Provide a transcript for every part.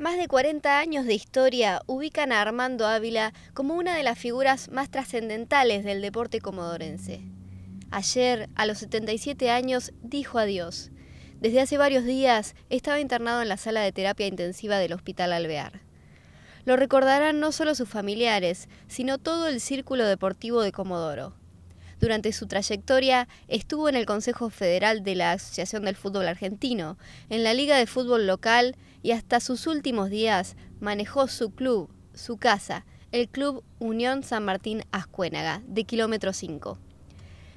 Más de 40 años de historia ubican a Armando Ávila como una de las figuras más trascendentales del deporte comodorense. Ayer, a los 77 años, dijo adiós. Desde hace varios días estaba internado en la sala de terapia intensiva del Hospital Alvear. Lo recordarán no solo sus familiares, sino todo el círculo deportivo de Comodoro. Durante su trayectoria estuvo en el Consejo Federal de la Asociación del Fútbol Argentino, en la Liga de Fútbol Local y hasta sus últimos días manejó su club, su casa, el Club Unión San Martín Azcuénaga, de kilómetro 5.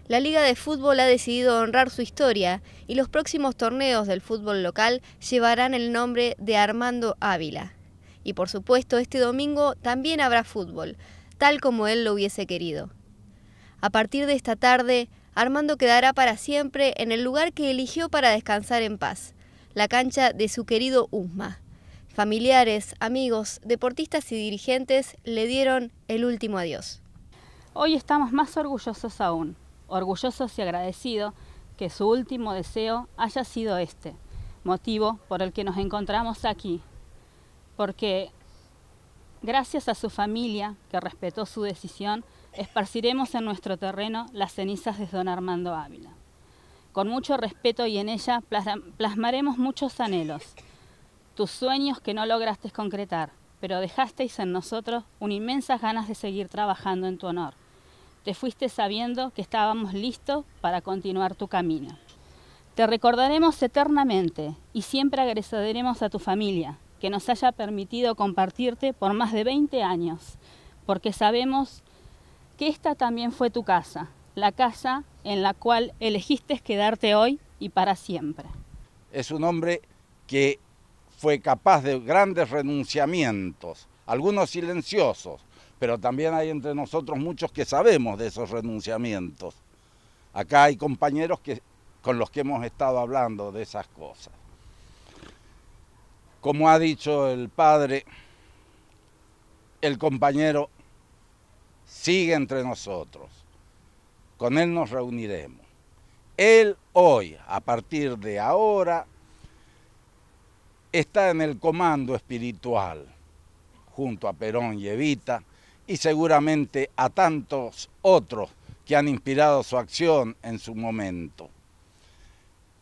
La Liga de Fútbol ha decidido honrar su historia y los próximos torneos del fútbol local llevarán el nombre de Armando Ávila. Y por supuesto, este domingo también habrá fútbol, tal como él lo hubiese querido. A partir de esta tarde, Armando quedará para siempre en el lugar que eligió para descansar en paz, la cancha de su querido Usma. Familiares, amigos, deportistas y dirigentes le dieron el último adiós. Hoy estamos más orgullosos aún, orgullosos y agradecidos que su último deseo haya sido este, motivo por el que nos encontramos aquí, porque gracias a su familia que respetó su decisión, esparciremos en nuestro terreno las cenizas de don Armando Ávila. Con mucho respeto y en ella plasmaremos muchos anhelos, tus sueños que no lograste concretar, pero dejasteis en nosotros una inmensas ganas de seguir trabajando en tu honor. Te fuiste sabiendo que estábamos listos para continuar tu camino. Te recordaremos eternamente y siempre agradeceremos a tu familia que nos haya permitido compartirte por más de 20 años, porque sabemos esta también fue tu casa, la casa en la cual elegiste quedarte hoy y para siempre. Es un hombre que fue capaz de grandes renunciamientos, algunos silenciosos, pero también hay entre nosotros muchos que sabemos de esos renunciamientos. Acá hay compañeros que, con los que hemos estado hablando de esas cosas. Como ha dicho el padre, el compañero sigue entre nosotros. Con Él nos reuniremos. Él hoy, a partir de ahora, está en el comando espiritual, junto a Perón y Evita, y seguramente a tantos otros que han inspirado su acción en su momento.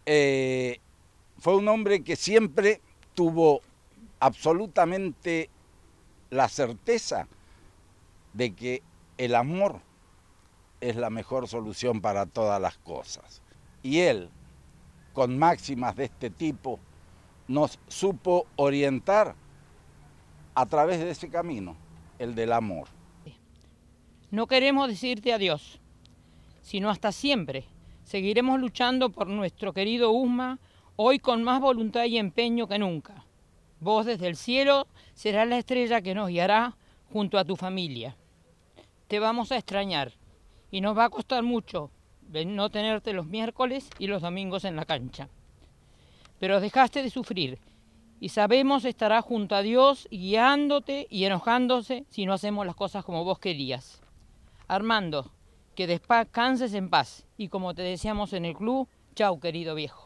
Eh, fue un hombre que siempre tuvo absolutamente la certeza de que el amor es la mejor solución para todas las cosas. Y él, con máximas de este tipo, nos supo orientar a través de ese camino, el del amor. No queremos decirte adiós, sino hasta siempre. Seguiremos luchando por nuestro querido Usma, hoy con más voluntad y empeño que nunca. Vos desde el cielo serás la estrella que nos guiará junto a tu familia te vamos a extrañar y nos va a costar mucho eh, no tenerte los miércoles y los domingos en la cancha. Pero dejaste de sufrir y sabemos estará junto a Dios guiándote y enojándose si no hacemos las cosas como vos querías. Armando, que descanses en paz y como te decíamos en el club, chau querido viejo.